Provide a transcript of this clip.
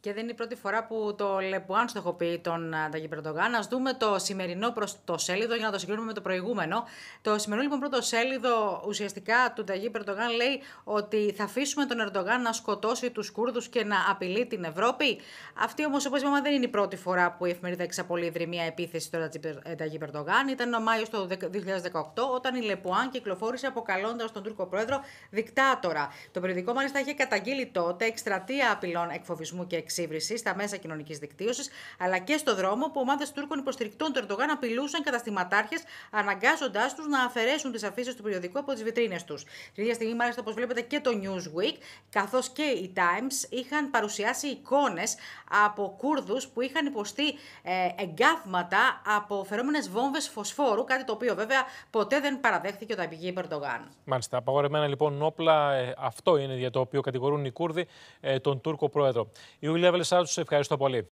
Και δεν είναι η πρώτη φορά που το Λεπουάν στοχοποιεί τον Ταγί Περντογάν. Ας δούμε το σημερινό προ το σέλιδο για να το συγκρίνουμε με το προηγούμενο. Το σημερινό λοιπόν πρώτο σέλιδο ουσιαστικά του Ανταγή Περτογάν λέει ότι θα αφήσουμε τον Ερντογάν να σκοτώσει τους Κούρδους και να απειλεί την Ευρώπη. Αυτή όμως, όπως είπαμε, δεν είναι η πρώτη φορά που η εφημερίδα εξαπολύδρει μια επίθεση στον Ανταγή ε, Περτογάν. Ήταν ο Μάιος του 2018 όταν η Λεπουάν κυκλοφόρησε αποκαλώντας τον Τούρκο πρόεδρο δικτάτορα. Το περιοδικό μάλιστα είχε καταγγείλει τότε εκστρατεία απειλών εκφοβισμού και εξύβριση στα μέσα κοινωνικής δικτύωσης, αλλά και στο δρόμο που ομάδες Τούρκων υποστηρικτών του Ερντογάν απειλούσαν καταστηματάρχες, αναγκάζοντάς τους να αφαιρέσουν τις αφήσεις του περιοδικού από τις βιτρίνες τους. Την ίδια στιγμή, μάλιστα, όπως βλέπετε και το Newsweek, καθώς και οι Times είχαν παρουσιάσει εικόνες από Κούρδους που είχαν υποστεί ε, από φερόμενες βόμβες φωσφόρου, κάτι το οποίο βέβαια ποτέ δεν παραδέχθηκε όταν πηγή Ερντογάν. Μάλιστα, απαγορεμένα λοιπόν όπλα, ε, αυτό είναι για το οποίο κατηγορούν οι Κούρδοι ε, τον Τούρκο πρόεδρο. Η Λεβελσάρ, του ευχαριστώ πολύ.